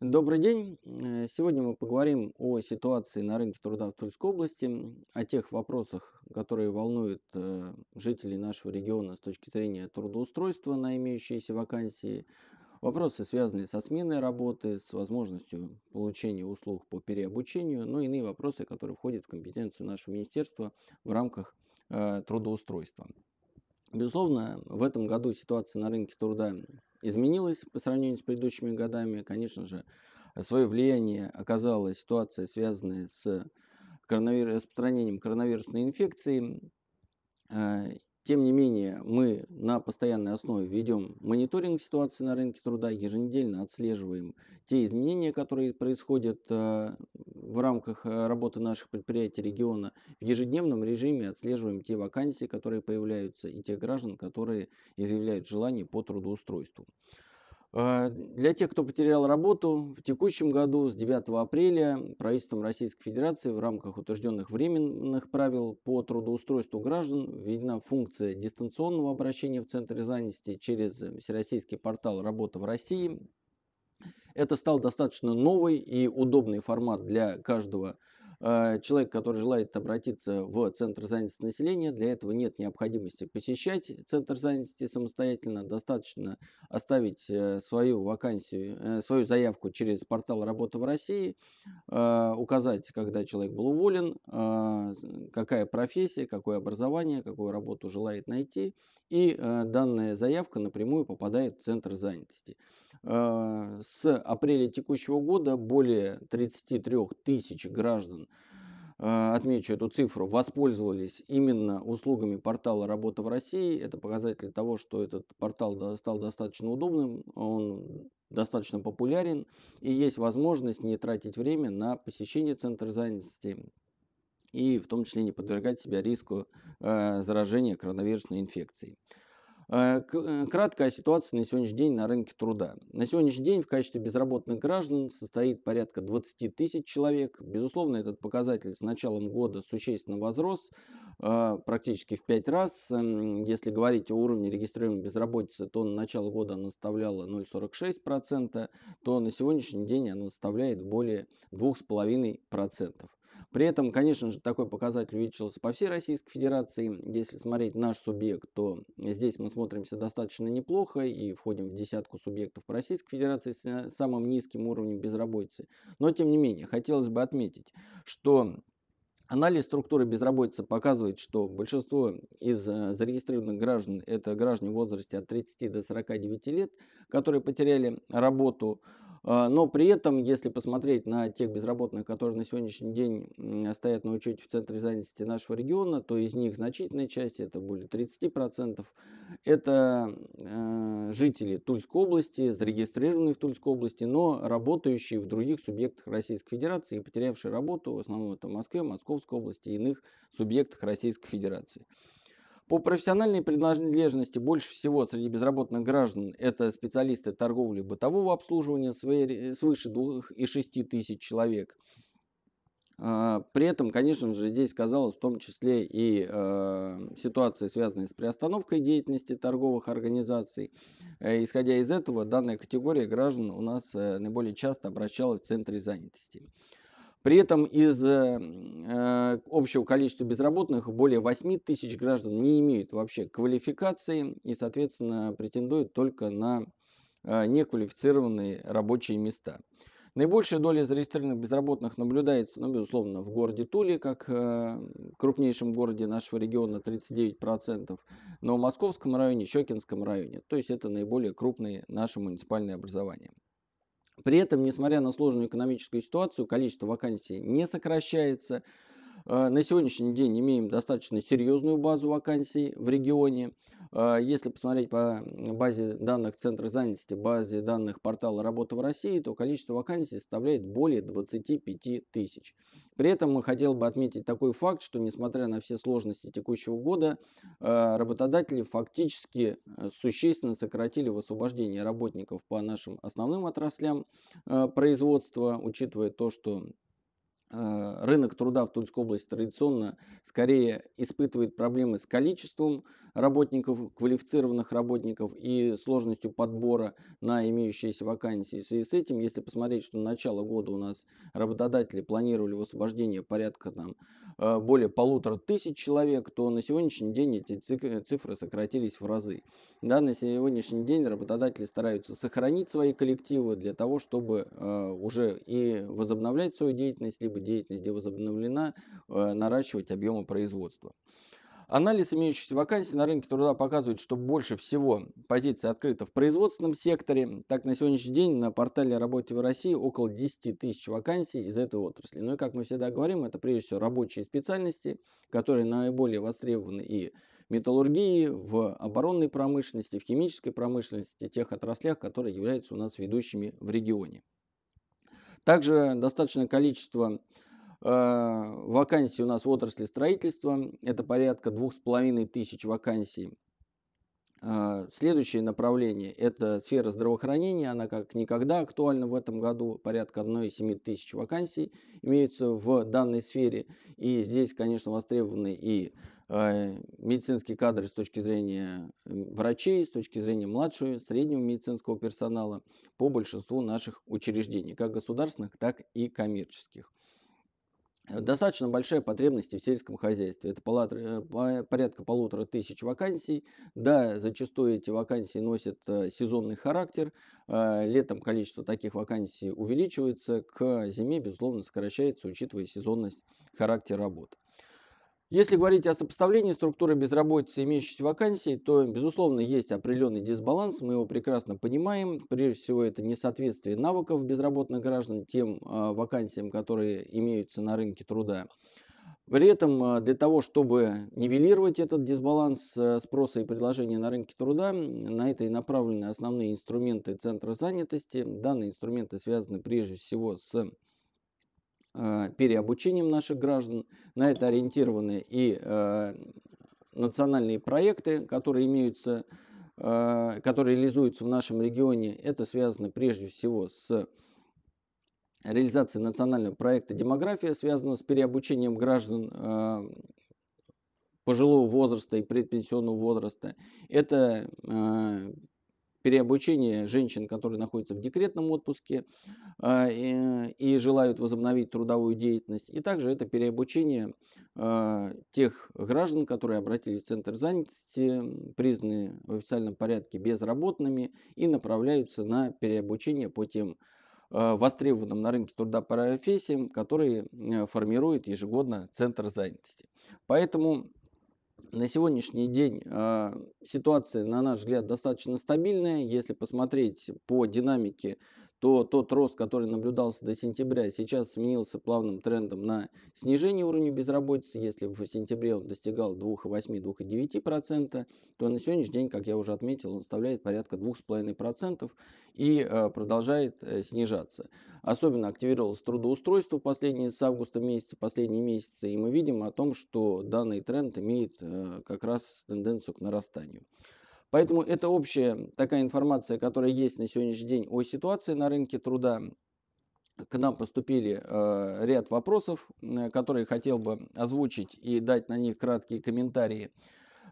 Добрый день. Э, сегодня мы поговорим о ситуации на рынке труда в Тульской области, о тех вопросах, которые волнуют э, жителей нашего региона с точки зрения трудоустройства на имеющиеся вакансии, Вопросы, связанные со сменой работы, с возможностью получения услуг по переобучению, но ну, иные вопросы, которые входят в компетенцию нашего министерства в рамках э, трудоустройства. Безусловно, в этом году ситуация на рынке труда изменилась по сравнению с предыдущими годами. Конечно же, свое влияние оказала ситуация, связанная с коронавир... распространением коронавирусной инфекции. Э, тем не менее, мы на постоянной основе ведем мониторинг ситуации на рынке труда, еженедельно отслеживаем те изменения, которые происходят э, в рамках э, работы наших предприятий региона. В ежедневном режиме отслеживаем те вакансии, которые появляются, и тех граждан, которые изъявляют желание по трудоустройству. Э, для тех, кто потерял работу, в текущем году с 9 апреля правительством Российской Федерации в рамках утвержденных временных правил по трудоустройству граждан введена функция дистанционного обращения в Центре занятости через всероссийский портал «Работа в России». Это стал достаточно новый и удобный формат для каждого Э, человек, который желает обратиться в Центр занятости населения, для этого нет необходимости посещать Центр занятости самостоятельно, достаточно оставить э, свою вакансию, э, свою заявку через портал «Работа в России», указать, когда человек был уволен, какая профессия, какое образование, какую работу желает найти, и данная заявка напрямую попадает в Центр занятости. Э, с апреля текущего года более 33 тысяч граждан, э, отмечу эту цифру, воспользовались именно услугами портала «Работа в России». Это показатель того, что этот портал стал достаточно удобным, он достаточно популярен и есть возможность не тратить время на посещение центра занятости и в том числе не подвергать себя риску э, заражения коронавирусной инфекцией. Э, э, краткая ситуация на сегодняшний день на рынке труда. На сегодняшний день в качестве безработных граждан состоит порядка 20 тысяч человек. Безусловно, этот показатель с началом года существенно возрос, э, практически в 5 раз. Эм, если говорить о уровне регистрируемой безработицы, то на начало года она составляла 0,46%, то на сегодняшний день она составляет более 2,5%. При этом, конечно же, такой показатель увеличился по всей Российской Федерации. Если смотреть наш субъект, то здесь мы смотримся достаточно неплохо и входим в десятку субъектов по Российской Федерации с э, самым низким уровнем безработицы. Но, тем не менее, хотелось бы отметить, что Анализ структуры безработицы показывает, что большинство из э, зарегистрированных граждан – это граждане в возрасте от 30 до 49 лет, которые потеряли работу, а, но при этом, если посмотреть на тех безработных, которые на сегодняшний день стоят на учете в Центре занятости нашего региона, то из них значительная часть, это более 30%, это э, жители Тульской области, зарегистрированные в Тульской области, но работающие в других субъектах Российской Федерации и потерявшие работу, в основном это в Москве, Московской области и иных субъектах Российской Федерации. По профессиональной принадлежности больше всего среди безработных граждан это специалисты торговли бытового обслуживания э, свыше 2,6 тысяч человек. А, при этом, конечно же, здесь сказалось в том числе и э, ситуации, связанные с приостановкой деятельности торговых организаций. Э, исходя из этого, данная категория граждан у нас э, наиболее часто обращалась в центры занятости. При этом из э, э, общего количества безработных более 8 тысяч граждан не имеют вообще квалификации и, соответственно, претендуют только на э, неквалифицированные рабочие места. Наибольшая доля зарегистрированных безработных наблюдается, ну, безусловно, в городе Туле, как э, крупнейшем городе нашего региона 39%, но в Московском районе, Щекинском районе. То есть это наиболее крупные наши муниципальные образования. При этом, несмотря на сложную экономическую ситуацию, количество вакансий не сокращается. А, на сегодняшний день имеем достаточно серьезную базу вакансий в регионе. А, если посмотреть по базе данных Центра занятости, базе данных портала «Работа в России», то количество вакансий составляет более 25 тысяч. При этом мы хотел бы отметить такой факт, что несмотря на все сложности текущего года, а, работодатели фактически э, существенно сократили в работников по нашим основным отраслям производства, учитывая то, что Э, рынок труда в Тульской области традиционно скорее испытывает проблемы с количеством работников, квалифицированных работников и сложностью подбора на имеющиеся вакансии. В связи с этим, если посмотреть, что на начало года у нас работодатели планировали высвобождение порядка там, э, более полутора тысяч человек, то на сегодняшний день эти цифры сократились в разы. Да, на сегодняшний день работодатели стараются сохранить свои коллективы для того, чтобы э, уже и возобновлять свою деятельность, либо деятельность, где возобновлена, э, наращивать объемы производства. Анализ имеющихся вакансий на рынке труда показывает, что больше всего позиций открыто в производственном секторе. Так, на сегодняшний день на портале «Работе в России» около 10 тысяч вакансий из этой отрасли. Ну и, как мы всегда говорим, это прежде всего рабочие специальности, которые наиболее востребованы и в металлургии, в оборонной промышленности, в химической промышленности, тех отраслях, которые являются у нас ведущими в регионе. Также достаточное количество э, вакансий у нас в отрасли строительства. Это порядка двух с половиной тысяч вакансий. Э, следующее направление – это сфера здравоохранения. Она как никогда актуальна в этом году. Порядка 1,7 тысяч вакансий имеются в данной сфере. И здесь, конечно, востребованы и Э, медицинские кадры с точки зрения врачей, с точки зрения младшего, среднего медицинского персонала по большинству наших учреждений, как государственных, так и коммерческих. Э, достаточно большая потребность в сельском хозяйстве. Это э, порядка полутора тысяч вакансий. Да, зачастую эти вакансии носят сезонный характер. Летом количество таких вакансий увеличивается, к зиме, безусловно, сокращается, учитывая сезонность характер работы. Если говорить о сопоставлении структуры безработицы и имеющихся вакансий, то, безусловно, есть определенный дисбаланс, мы его прекрасно понимаем. Прежде всего, это несоответствие навыков безработных граждан тем э, вакансиям, которые имеются на рынке труда. При этом а, для того, чтобы нивелировать этот дисбаланс э, спроса и предложения на рынке труда, на это и направлены основные инструменты центра занятости. Данные инструменты связаны прежде всего с Э, переобучением наших граждан. На это ориентированы и э, национальные проекты, которые имеются, э, которые реализуются в нашем регионе. Это связано прежде всего с реализацией национального проекта «Демография», связанного с переобучением граждан пожилого возраста и предпенсионного возраста. Это переобучение женщин, которые находятся в декретном отпуске а, и, желают возобновить трудовую деятельность. И также это переобучение а, тех граждан, которые обратились в Центр занятости, признаны в официальном порядке безработными и направляются на переобучение по тем а, востребованным на рынке труда профессиям, которые формирует ежегодно Центр занятости. Поэтому на сегодняшний день э, ситуация, на наш взгляд, достаточно стабильная. Если посмотреть по динамике то тот рост, который наблюдался до сентября, сейчас сменился плавным трендом на снижение уровня безработицы. Если в сентябре он достигал 2,8-2,9%, то на сегодняшний день, как я уже отметил, он составляет порядка 2,5% и э, продолжает э, снижаться. Особенно активировалось трудоустройство последние с августа месяца, последние месяцы, и мы видим о том, что данный тренд имеет э, как раз тенденцию к нарастанию. Поэтому это общая такая информация, которая есть на сегодняшний день о ситуации на рынке труда. К нам поступили э, ряд вопросов, э, которые хотел бы озвучить и дать на них краткие комментарии.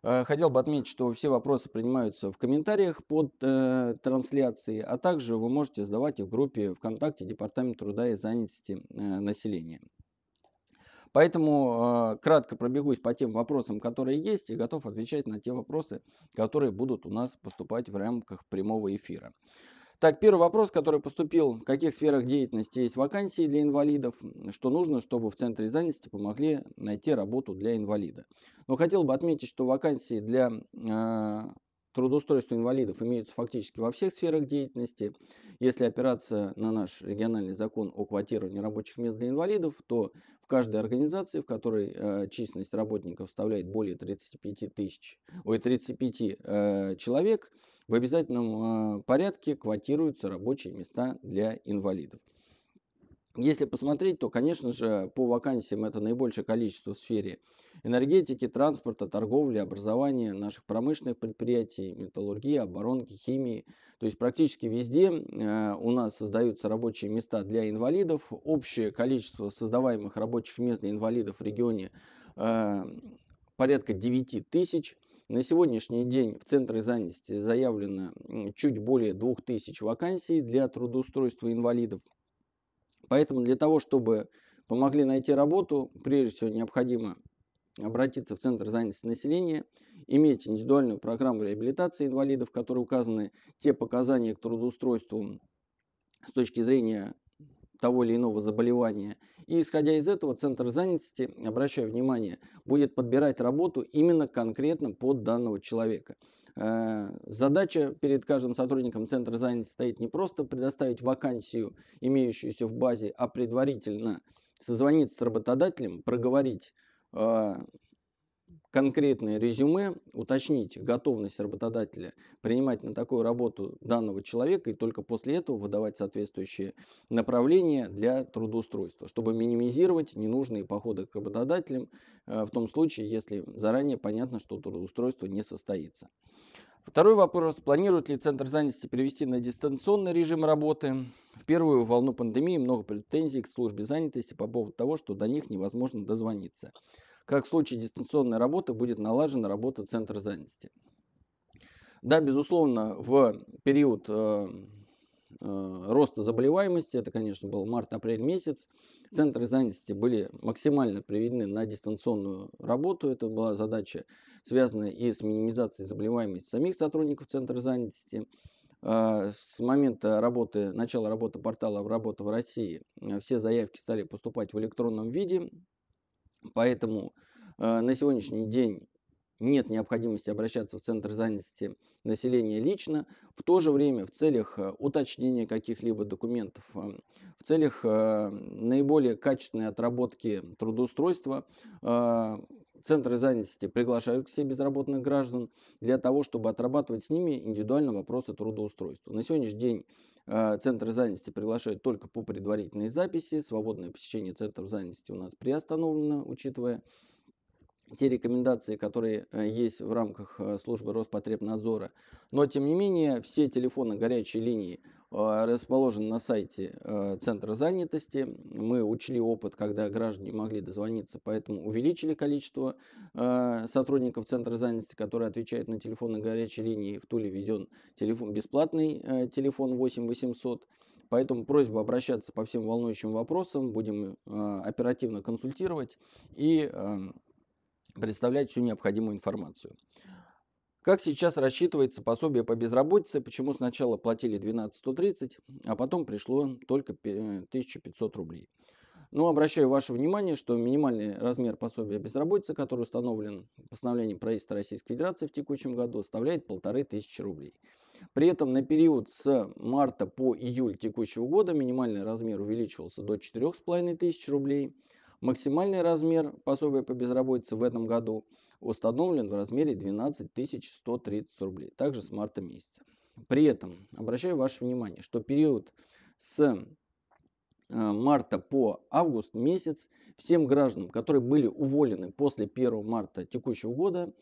Э, хотел бы отметить, что все вопросы принимаются в комментариях под э, трансляцией, а также вы можете задавать их в группе ВКонтакте Департамент труда и занятости э, населения. Поэтому э, кратко пробегусь по тем вопросам, которые есть, и готов отвечать на те вопросы, которые будут у нас поступать в рамках прямого эфира. Так, первый вопрос, который поступил. В каких сферах деятельности есть вакансии для инвалидов? Что нужно, чтобы в центре занятости помогли найти работу для инвалида? Но хотел бы отметить, что вакансии для э, трудоустройство инвалидов имеются фактически во всех сферах деятельности. Если опираться на наш региональный закон о квотировании рабочих мест для инвалидов, то в каждой организации, в которой э, численность работников составляет более 35 тысяч, ой, 35 э, человек, в обязательном э, порядке квотируются рабочие места для инвалидов. Если посмотреть, то, конечно же, по вакансиям это наибольшее количество в сфере энергетики, транспорта, торговли, образования, наших промышленных предприятий, металлургии, оборонки, химии. То есть практически везде э, у нас создаются рабочие места для инвалидов. Общее количество создаваемых рабочих мест для инвалидов в регионе э, порядка 9 тысяч. На сегодняшний день в Центре занятости заявлено чуть более 2000 вакансий для трудоустройства инвалидов – Поэтому для того, чтобы помогли найти работу, прежде всего необходимо обратиться в Центр занятости населения, иметь индивидуальную программу реабилитации инвалидов, в которой указаны те показания к трудоустройству с точки зрения того или иного заболевания. И исходя из этого, Центр занятости, обращая внимание, будет подбирать работу именно конкретно под данного человека. Э, задача перед каждым сотрудником центра занятости стоит не просто предоставить вакансию, имеющуюся в базе, а предварительно созвониться с работодателем, проговорить э, конкретное резюме, уточнить готовность работодателя принимать на такую работу данного человека и только после этого выдавать соответствующие направления для трудоустройства, чтобы минимизировать ненужные походы к работодателям э, в том случае, если заранее понятно, что трудоустройство не состоится. Второй вопрос. Планирует ли Центр занятости перевести на дистанционный режим работы? В первую волну пандемии много претензий к службе занятости по поводу того, что до них невозможно дозвониться как в случае дистанционной работы будет налажена работа центра занятости. Да, безусловно, в период э, э, роста заболеваемости, это, конечно, был март-апрель месяц, центры занятости были максимально приведены на дистанционную работу. Это была задача, связанная и с минимизацией заболеваемости самих сотрудников центра занятости. Э, с момента работы, начала работы портала в «Работа в России» все заявки стали поступать в электронном виде. Поэтому э, на сегодняшний день нет необходимости обращаться в Центр занятости населения лично. В то же время в целях э, уточнения каких-либо документов, эм, в целях э, наиболее качественной отработки трудоустройства э, Центры занятости приглашают к себе безработных граждан для того, чтобы отрабатывать с ними индивидуально вопросы трудоустройства. На сегодняшний день э, центры занятости приглашают только по предварительной записи. Свободное посещение центров занятости у нас приостановлено, учитывая те рекомендации, которые э, есть в рамках э, службы Роспотребнадзора. Но, тем не менее, все телефоны горячей линии а, расположен на сайте а, Центра занятости. Мы учли опыт, когда граждане могли дозвониться, поэтому увеличили количество а, сотрудников Центра занятости, которые отвечают на телефоны горячей линии. В Туле введен телефон, бесплатный телефон 8 800 Поэтому просьба обращаться по всем волнующим вопросам, будем оперативно консультировать и представлять всю необходимую информацию. Как сейчас рассчитывается пособие по безработице, почему сначала платили 12130, а потом пришло только 1500 рублей. Но ну, обращаю ваше внимание, что минимальный размер пособия безработицы, который установлен постановлением правительства Российской Федерации в текущем году, составляет 1500 рублей. При этом на период с марта по июль текущего года минимальный размер увеличивался до 4500 рублей. Максимальный размер пособия по безработице в этом году – установлен в размере 12 130 рублей, также с марта месяца. При этом обращаю ваше внимание, что период с э, марта по август месяц всем гражданам, которые были уволены после 1 марта текущего года,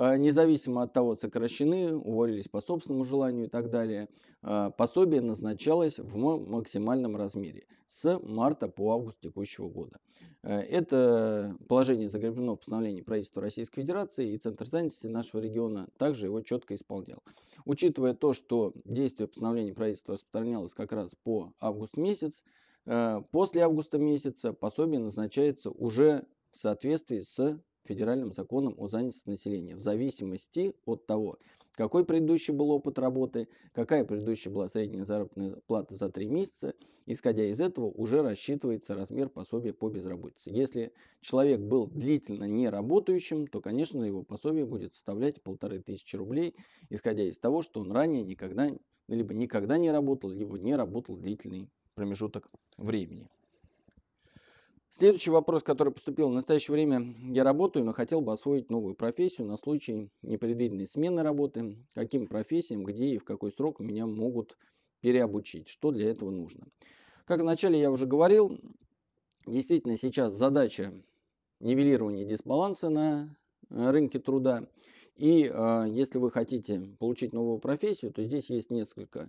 а, независимо от того, сокращены, уволились по собственному желанию и так далее, а, пособие назначалось в максимальном размере с марта по август текущего года. Э, это положение закреплено в постановлении правительства Российской Федерации и Центр занятости нашего региона также его четко исполнял. Учитывая то, что действие постановления правительства распространялось как раз по август месяц, э, после августа месяца пособие назначается уже в соответствии с федеральным законом о занятости населения в зависимости от того, какой предыдущий был опыт работы, какая предыдущая была средняя заработная плата за три месяца. Исходя из этого уже рассчитывается размер пособия по безработице. Если человек был длительно не работающим, то, конечно, его пособие будет составлять полторы тысячи рублей, исходя из того, что он ранее никогда либо никогда не работал, либо не работал длительный промежуток времени. Следующий вопрос, который поступил. В настоящее время я работаю, но хотел бы освоить новую профессию на случай непредвиденной смены работы. Каким профессиям, где и в какой срок меня могут переобучить? Что для этого нужно? Как вначале я уже говорил, действительно сейчас задача нивелирования дисбаланса на э, рынке труда. И э, если вы хотите получить новую профессию, то здесь есть несколько э,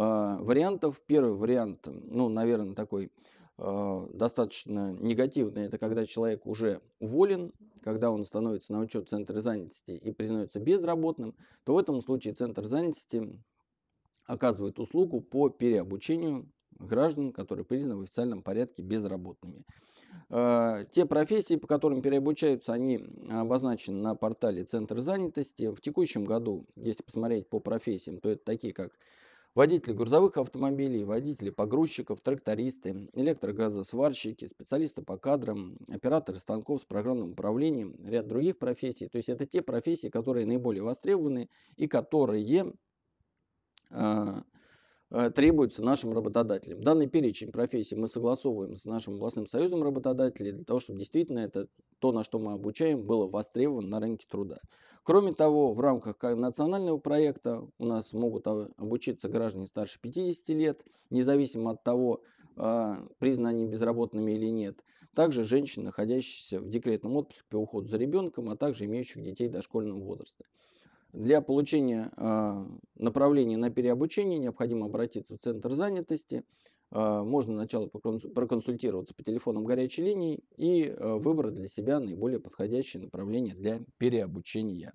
вариантов. Первый вариант, ну, наверное, такой Э, достаточно негативное, это когда человек уже уволен, когда он становится на учет центра занятости и признается безработным, то в этом случае центр занятости оказывает услугу по переобучению граждан, которые признаны в официальном порядке безработными. Э, те профессии, по которым переобучаются, они обозначены на портале Центр занятости. В текущем году, если посмотреть по профессиям, то это такие как Водители грузовых автомобилей, водители погрузчиков, трактористы, электрогазосварщики, специалисты по кадрам, операторы станков с программным управлением, ряд других профессий. То есть это те профессии, которые наиболее востребованы и которые а, Э, требуется нашим работодателям. Данный перечень профессий мы согласовываем с нашим областным союзом работодателей для того, чтобы действительно это то, на что мы обучаем, было востребовано на рынке труда. Кроме того, в рамках национального проекта у нас могут обучиться граждане старше 50 лет, независимо от того, а, признаны они безработными или нет. Также женщины, находящиеся в декретном отпуске по уходу за ребенком, а также имеющих детей дошкольного возраста. Для получения а, направления на переобучение необходимо обратиться в Центр занятости. А, можно сначала проконсультироваться по телефонам горячей линии и а, выбрать для себя наиболее подходящее направление для переобучения.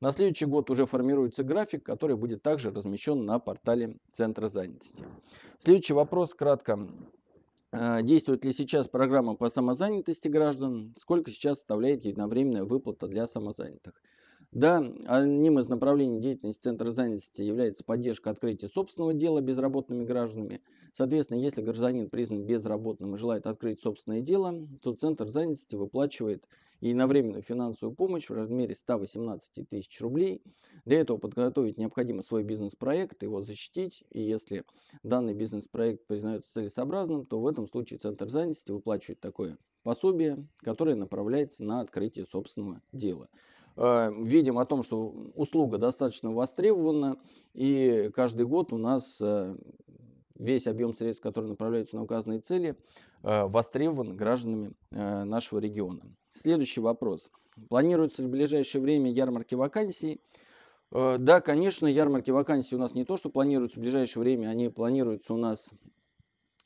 На следующий год уже формируется график, который будет также размещен на портале Центра занятости. Следующий вопрос кратко. Действует ли сейчас программа по самозанятости граждан? Сколько сейчас составляет единовременная выплата для самозанятых? Да, одним из направлений деятельности Центра занятости является поддержка открытия собственного дела безработными гражданами. Соответственно, если гражданин признан безработным и желает открыть собственное дело, то Центр занятости выплачивает и на временную финансовую помощь в размере 118 тысяч рублей. Для этого подготовить необходимо свой бизнес-проект, его защитить, и если данный бизнес-проект признается целесообразным, то в этом случае Центр занятости выплачивает такое пособие, которое направляется на открытие собственного дела. Э, видим о том, что услуга достаточно востребована, и каждый год у нас э, весь объем средств, которые направляются на указанные цели, э, востребован гражданами нашего региона. Следующий вопрос. планируется ли в ближайшее время ярмарки вакансий? Да, конечно, ярмарки вакансий у нас не то, что планируются в ближайшее время, они планируются у нас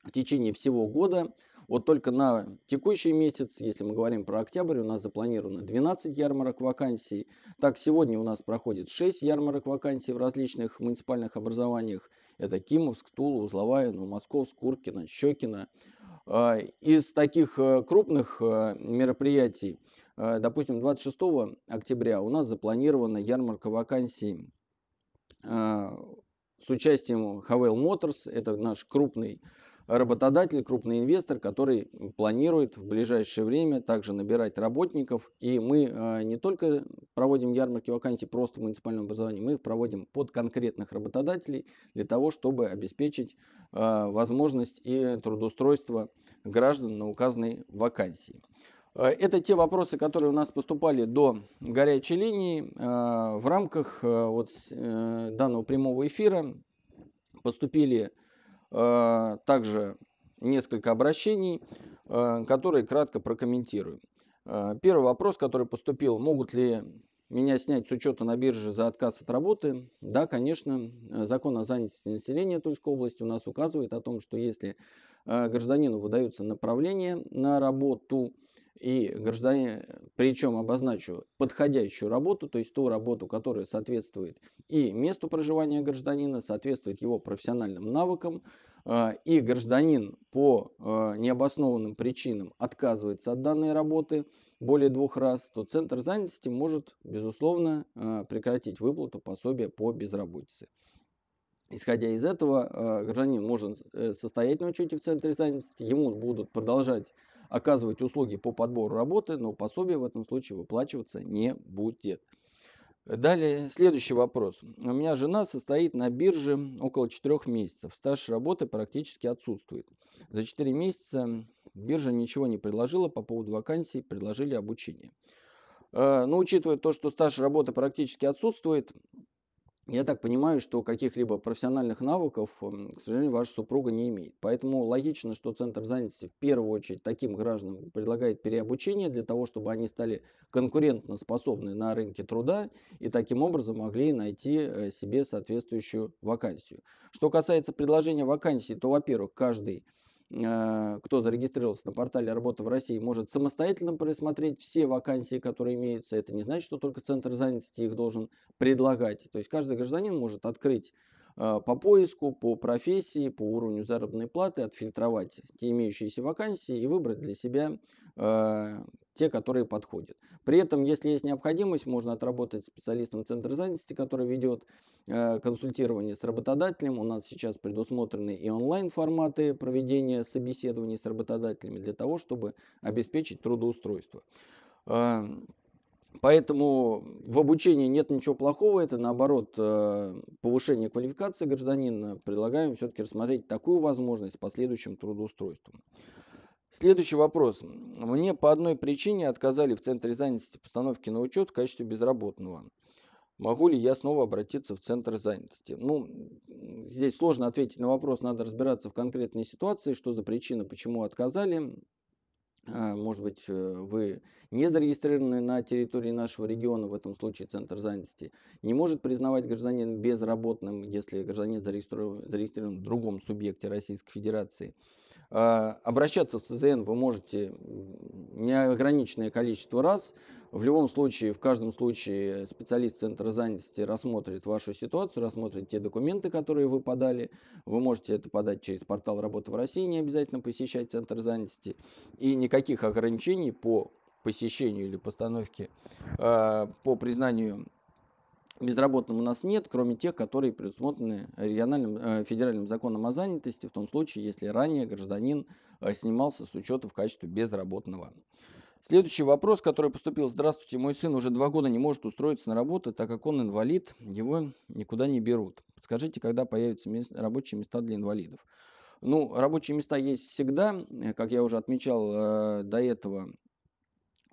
в течение всего года. Вот только на текущий месяц, если мы говорим про октябрь, у нас запланировано 12 ярмарок вакансий. Так, сегодня у нас проходит 6 ярмарок вакансий в различных муниципальных образованиях. Это Кимовск, Тула, Узловая, Новомосковск, Куркина, Щекина. Из таких э, крупных э, мероприятий, э, допустим, 26 октября у нас запланирована ярмарка вакансий с участием Havel Motors, это наш крупный работодатель, крупный инвестор, который планирует в ближайшее время также набирать работников. И мы а, не только проводим ярмарки вакансий просто в муниципальном образовании, мы их проводим под конкретных работодателей для того, чтобы обеспечить а, возможность и трудоустройство граждан на указанной вакансии. А, это те вопросы, которые у нас поступали до горячей линии. В рамках вот э, данного прямого эфира поступили Э, также несколько обращений, э, которые кратко прокомментирую. Э, первый вопрос, который поступил, могут ли меня снять с учета на бирже за отказ от работы? Да, конечно, закон о занятости населения Тульской области у нас указывает о том, что если гражданину выдаются направления на работу, и гражданин э, причем обозначу подходящую работу, то есть ту работу, которая соответствует и месту проживания гражданина, соответствует его профессиональным навыкам, э, и гражданин по э, необоснованным причинам отказывается от данной работы более двух раз, то Центр занятости может, безусловно, прекратить выплату пособия по безработице. Исходя из этого, гражданин может состоять на учете в Центре занятости, ему будут продолжать оказывать услуги по подбору работы, но пособие в этом случае выплачиваться не будет. Далее, следующий вопрос. У меня жена состоит на бирже около 4 месяцев. Стаж работы практически отсутствует. За 4 месяца биржа ничего не предложила по поводу вакансий, предложили обучение. Э, но учитывая то, что стаж работы практически отсутствует, я так понимаю, что каких-либо профессиональных навыков, к сожалению, ваша супруга не имеет. Поэтому логично, что Центр занятости в первую очередь таким гражданам предлагает переобучение для того, чтобы они стали конкурентоспособны на рынке труда и таким образом могли найти э, себе соответствующую вакансию. Что касается предложения вакансий, то, во-первых, каждый Э, кто зарегистрировался на портале «Работа в России», может самостоятельно просмотреть все вакансии, которые имеются. Это не значит, что только Центр занятости их должен предлагать. То есть каждый гражданин может открыть э, по поиску, по профессии, по уровню заработной платы, отфильтровать те имеющиеся вакансии и выбрать для себя э, те, которые подходят. При этом, если есть необходимость, можно отработать специалистом центра занятости, который ведет э, консультирование с работодателем. У нас сейчас предусмотрены и онлайн-форматы проведения собеседований с работодателями для того, чтобы обеспечить трудоустройство. Э, Поэтому в обучении нет ничего плохого, это наоборот э, повышение квалификации гражданина. Предлагаем все-таки рассмотреть такую возможность по последующим трудоустройством. Следующий вопрос. Мне по одной причине отказали в Центре занятости постановки на учет в качестве безработного. Могу ли я снова обратиться в Центр занятости? Ну, здесь сложно ответить на вопрос, надо разбираться в конкретной ситуации, что за причина, почему отказали. А, может быть, э, вы не зарегистрированы на территории нашего региона, в этом случае Центр занятости не может признавать гражданина безработным, если гражданин зарегистрирован, зарегистрирован в другом субъекте Российской Федерации. А, обращаться в ЦЗН вы можете неограниченное количество раз. В любом случае, в каждом случае специалист Центра занятости рассмотрит вашу ситуацию, рассмотрит те документы, которые вы подали. Вы можете это подать через портал «Работа в России», не обязательно посещать Центр занятости. И никаких ограничений по посещению или постановке, а, по признанию Безработным у нас нет, кроме тех, которые предусмотрены региональным, э, федеральным законом о занятости, в том случае, если ранее гражданин э, снимался с учета в качестве безработного. Следующий вопрос, который поступил. Здравствуйте, мой сын уже два года не может устроиться на работу, так как он инвалид, его никуда не берут. Подскажите, когда появятся мест, рабочие места для инвалидов? Ну, рабочие места есть всегда, э, как я уже отмечал э, до этого,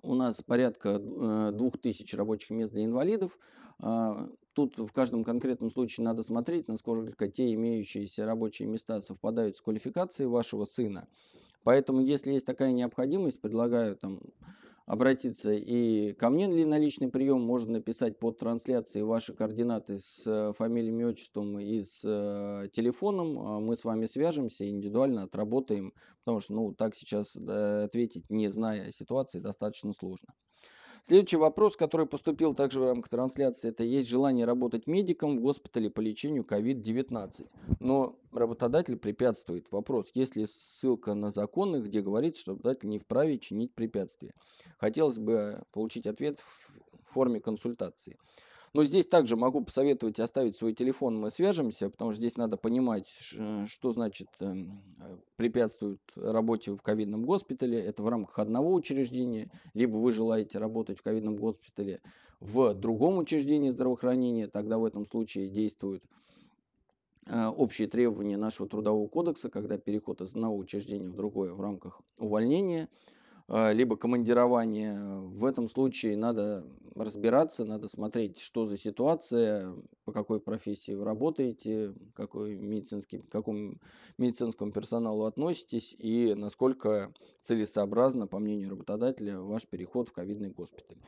у нас порядка 2000 э, рабочих мест для инвалидов. А, тут в каждом конкретном случае надо смотреть, насколько те имеющиеся рабочие места совпадают с квалификацией вашего сына. Поэтому, если есть такая необходимость, предлагаю там обратиться и ко мне ли на личный прием. Можно написать под трансляцией ваши координаты с э, фамилиями, отчеством и с э, телефоном. А, мы с вами свяжемся, индивидуально отработаем, потому что ну, так сейчас ответить, не зная ситуации, достаточно сложно. Следующий вопрос, который поступил также в рамках трансляции, это есть желание работать медиком в госпитале по лечению COVID-19. Но работодатель препятствует. Вопрос, есть ли ссылка на законы, где говорится, что работодатель не вправе чинить препятствия? Хотелось бы получить ответ в форме консультации. Но здесь также могу посоветовать оставить свой телефон, мы свяжемся, потому что здесь надо понимать, что значит эм, э, препятствует работе в ковидном госпитале. Это в рамках одного учреждения, либо вы желаете работать в ковидном госпитале в другом учреждении здравоохранения, тогда в этом случае действуют э, общие требования нашего трудового кодекса, когда переход из одного учреждения в другое в рамках увольнения – а, либо командирование. В этом случае надо разбираться, надо смотреть, что за ситуация, по какой профессии вы работаете, какой медицинский, к какому медицинскому персоналу относитесь и насколько целесообразно, по мнению работодателя, ваш переход в ковидный госпиталь.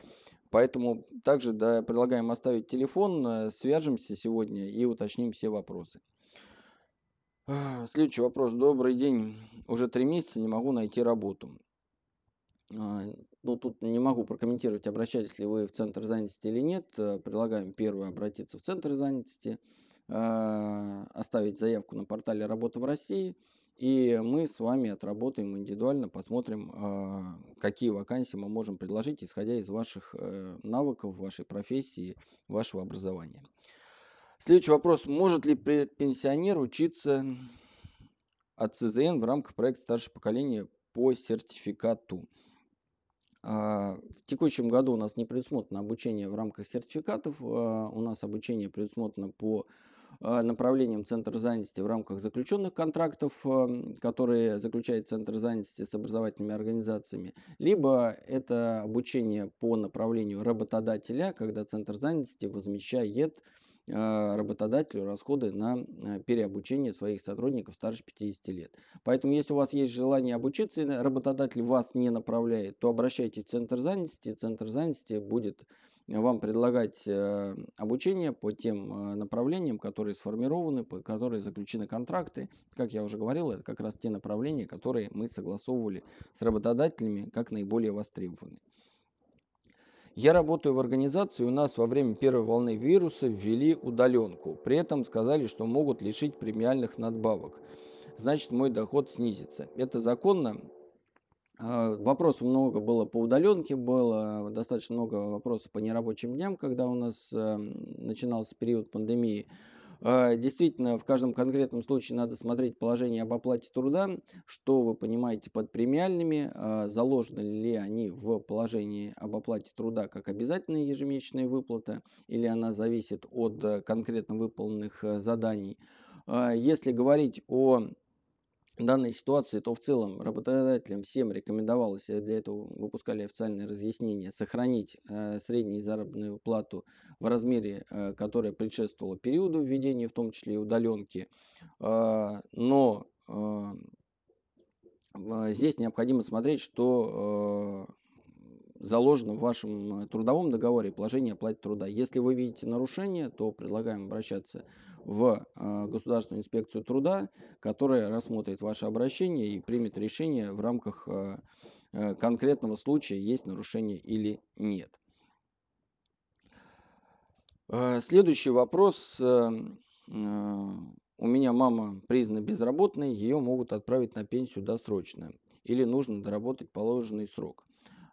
Поэтому также да, предлагаем оставить телефон, э, свяжемся сегодня и уточним все вопросы. А, следующий вопрос. Добрый день. Уже три месяца не могу найти работу. А, ну, тут не могу прокомментировать, обращались ли вы в центр занятости или нет. Э, предлагаем первое обратиться в центр занятости, а, оставить заявку на портале «Работа в России», и мы с вами отработаем индивидуально, посмотрим, а, какие вакансии мы можем предложить, исходя из ваших э, навыков, вашей профессии, вашего образования. Следующий вопрос. Может ли пенсионер учиться от СЗН в рамках проекта «Старшее поколение» по сертификату? А, в текущем году у нас не предусмотрено обучение в рамках сертификатов, а, у нас обучение предусмотрено по а, направлениям центра занятости в рамках заключенных контрактов, которые заключает Центр занятости с образовательными организациями, либо это обучение по направлению работодателя, когда Центр занятости возмещает а, работодателю расходы на а, переобучение своих сотрудников старше 50 лет. Поэтому, если у вас есть желание обучиться, и работодатель вас не направляет, то обращайтесь в Центр занятости. Центр занятости будет вам предлагать а, обучение по тем направлениям, которые сформированы, по которые заключены контракты. Как я уже говорил, это как раз те направления, которые мы согласовывали с работодателями как наиболее востребованные. Я работаю в организации, у нас во время первой волны вируса ввели удаленку. При этом сказали, что могут лишить премиальных надбавок. Значит, мой доход снизится. Это законно? А, вопросов много было по удаленке, было достаточно много вопросов по нерабочим дням, когда у нас э, начинался период пандемии. А, действительно, в каждом конкретном случае надо смотреть положение об оплате труда, что вы понимаете под премиальными, а, заложены ли они в положении об оплате труда как обязательная ежемесячная выплата, или она зависит от э, конкретно выполненных э, заданий. А, если говорить о данной ситуации, то в целом работодателям всем рекомендовалось, э, для этого выпускали официальное разъяснение, сохранить э, среднюю заработную плату в размере, э, которая предшествовала периоду введения, в том числе и удаленки. Э, но э, здесь необходимо смотреть, что э, заложено в вашем э, трудовом договоре положение о плате труда. Если вы видите нарушение, то предлагаем обращаться в а, Государственную инспекцию труда, которая рассмотрит ваше обращение и примет решение в рамках а, а, конкретного случая, есть нарушение или нет. Следующий вопрос. У меня мама признана безработной, ее могут отправить на пенсию досрочно или нужно доработать положенный срок.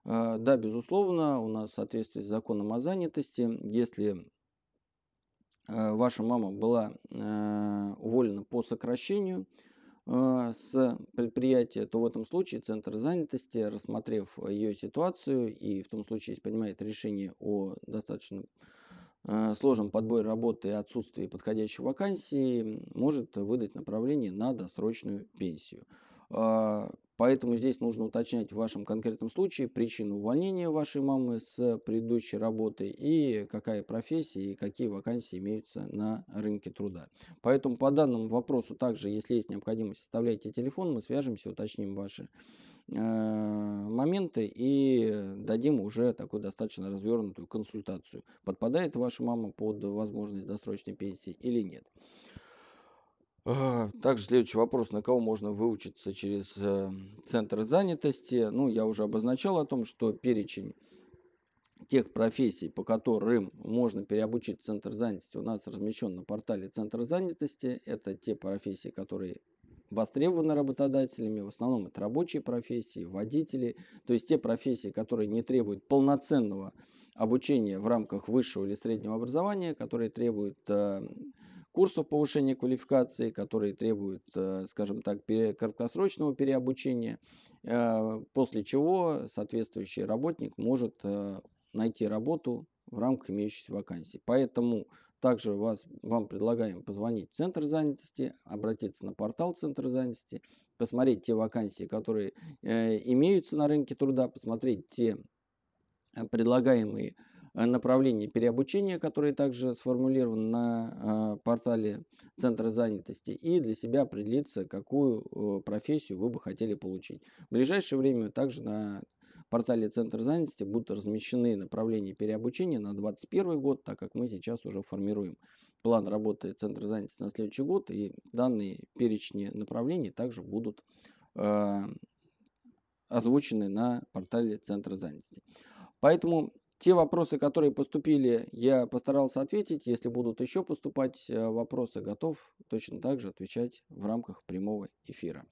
Да, безусловно, у нас в соответствии с законом о занятости, если Э, ваша мама была э, уволена по сокращению э, с предприятия, то в этом случае центр занятости, рассмотрев ее ситуацию и в том случае, если принимает решение о достаточно сложном подборе работы и отсутствии подходящей вакансии, может выдать направление на досрочную пенсию. А, Поэтому здесь нужно уточнять в вашем конкретном случае причину увольнения вашей мамы с предыдущей работы и какая профессия и какие вакансии имеются на рынке труда. Поэтому по данному вопросу также, если есть необходимость, оставляйте телефон, мы свяжемся, уточним ваши э, моменты и дадим уже такую достаточно развернутую консультацию. Подпадает ваша мама под возможность досрочной пенсии или нет. Также следующий вопрос, на кого можно выучиться через э, центр занятости. Ну, я уже обозначал о том, что перечень тех профессий, по которым можно переобучить центр занятости, у нас размещен на портале центр занятости. Это те профессии, которые востребованы работодателями, в основном это рабочие профессии, водители, то есть те профессии, которые не требуют полноценного обучения в рамках высшего или среднего образования, которые требуют э, курсов повышения квалификации, которые требуют, э, скажем так, краткосрочного переобучения, э, после чего соответствующий работник может э, найти работу в рамках имеющейся вакансии. Поэтому также вас, вам предлагаем позвонить в Центр занятости, обратиться на портал Центра занятости, посмотреть те вакансии, которые имеются на рынке труда, посмотреть те предлагаемые Э, направления переобучения, которые также сформулированы на а, портале Центра занятости, и для себя определиться, какую профессию вы бы хотели получить. В ближайшее время также на портале центра занятости будут размещены направления переобучения на 2021 год, так как мы сейчас уже формируем план работы Центра занятости на следующий год, и данные перечни направлений также будут а, озвучены на портале Центра занятости. Поэтому те вопросы, которые поступили, я постарался ответить. Если будут еще поступать э, вопросы, готов точно так же отвечать в рамках прямого эфира.